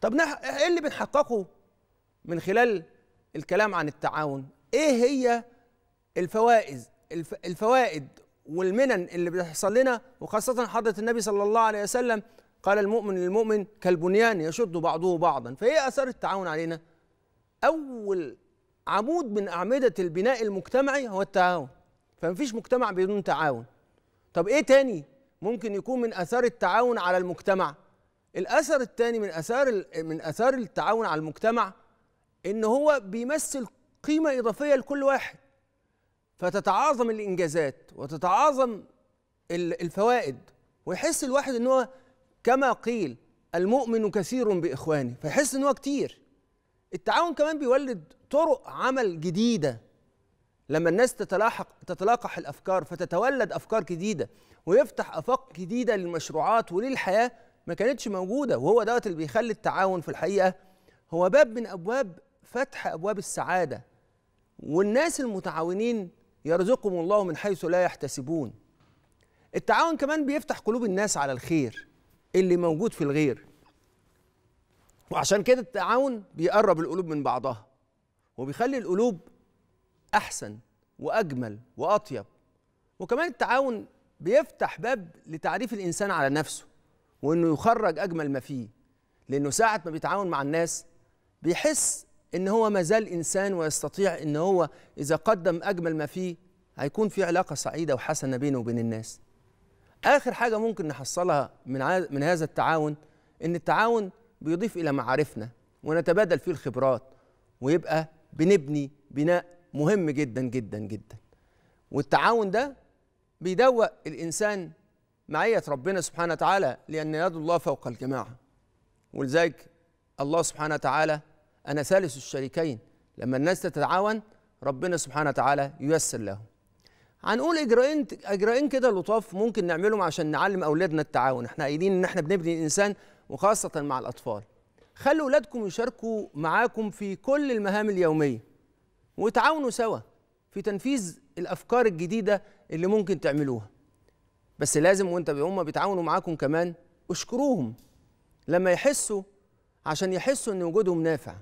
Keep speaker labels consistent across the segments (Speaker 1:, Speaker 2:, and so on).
Speaker 1: طب ايه اللي بنحققه من خلال الكلام عن التعاون ايه هي الفوائز الف الفوائد والمنن اللي بتحصل لنا وخاصه حضره النبي صلى الله عليه وسلم قال المؤمن للمؤمن كالبنيان يشد بعضه بعضا فايه اثار التعاون علينا اول عمود من اعمده البناء المجتمعي هو التعاون فمفيش مجتمع بدون تعاون طب ايه تاني ممكن يكون من اثار التعاون على المجتمع الاثر الثاني من اثار من اثار التعاون على المجتمع ان هو بيمثل قيمه اضافيه لكل واحد فتتعاظم الانجازات وتتعاظم الفوائد ويحس الواحد ان هو كما قيل المؤمن كثير باخوانه فيحس ان هو كتير التعاون كمان بيولد طرق عمل جديده لما الناس تتلاحق تتلاقح الافكار فتتولد افكار جديده ويفتح افاق جديده للمشروعات وللحياه ما كانتش موجوده وهو دوت اللي بيخلي التعاون في الحقيقه هو باب من ابواب فتح ابواب السعاده والناس المتعاونين يرزقهم الله من حيث لا يحتسبون التعاون كمان بيفتح قلوب الناس على الخير اللي موجود في الغير وعشان كده التعاون بيقرب القلوب من بعضها وبيخلي القلوب احسن واجمل واطيب وكمان التعاون بيفتح باب لتعريف الانسان على نفسه وانه يخرج اجمل ما فيه لانه ساعه ما بيتعاون مع الناس بيحس ان هو ما زال انسان ويستطيع ان هو اذا قدم اجمل ما فيه هيكون في علاقه سعيده وحسنه بينه وبين الناس اخر حاجه ممكن نحصلها من من هذا التعاون ان التعاون بيضيف الى معارفنا ونتبادل فيه الخبرات ويبقى بنبني بناء مهم جدا جدا جدا والتعاون ده بيدوق الانسان معية ربنا سبحانه وتعالى لأن يد الله فوق الجماعة ولذلك الله سبحانه وتعالى أنا ثالث الشريكين لما الناس تتعاون ربنا سبحانه وتعالى ييسر له هنقول اجراءين اجراءين كده لطاف ممكن نعملهم عشان نعلم اولادنا التعاون احنا قايلين ان احنا بنبني الانسان وخاصه مع الاطفال خلوا اولادكم يشاركوا معاكم في كل المهام اليوميه وتعاونوا سوا في تنفيذ الافكار الجديده اللي ممكن تعملوها بس لازم وانت هم بيتعاونوا معاكم كمان اشكروهم لما يحسوا عشان يحسوا ان وجودهم نافع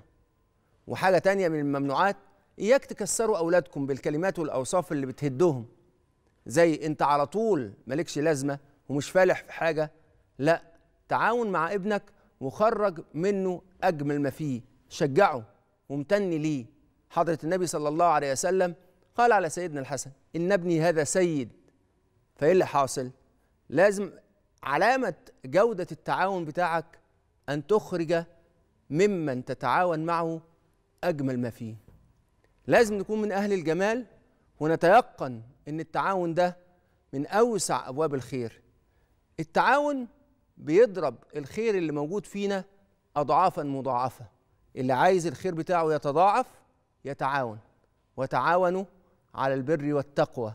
Speaker 1: وحاجه تانية من الممنوعات اياك تكسروا اولادكم بالكلمات والاوصاف اللي بتهدهم زي انت على طول مالكش لازمه ومش فالح في حاجه لا تعاون مع ابنك وخرج منه اجمل ما فيه شجعه وامتن ليه حضره النبي صلى الله عليه وسلم قال على سيدنا الحسن ان ابني هذا سيد فايه اللي حاصل لازم علامه جوده التعاون بتاعك ان تخرج ممن تتعاون معه اجمل ما فيه لازم نكون من اهل الجمال ونتيقن ان التعاون ده من اوسع ابواب الخير التعاون بيضرب الخير اللي موجود فينا اضعافا مضاعفه اللي عايز الخير بتاعه يتضاعف يتعاون وتعاونوا على البر والتقوى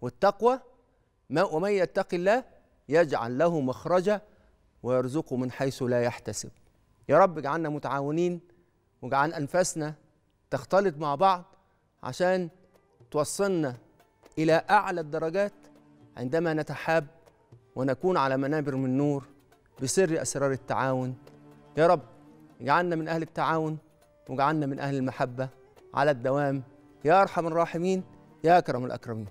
Speaker 1: والتقوى ما ومن يتق الله يجعل له مخرجا ويرزقه من حيث لا يحتسب يا رب اجعلنا متعاونين واجعل أنفاسنا تختلط مع بعض عشان توصلنا إلى أعلى الدرجات عندما نتحاب ونكون على منابر من نور بسر أسرار التعاون يا رب اجعلنا من أهل التعاون واجعلنا من أهل المحبة على الدوام يا أرحم الراحمين يا أكرم الأكرمين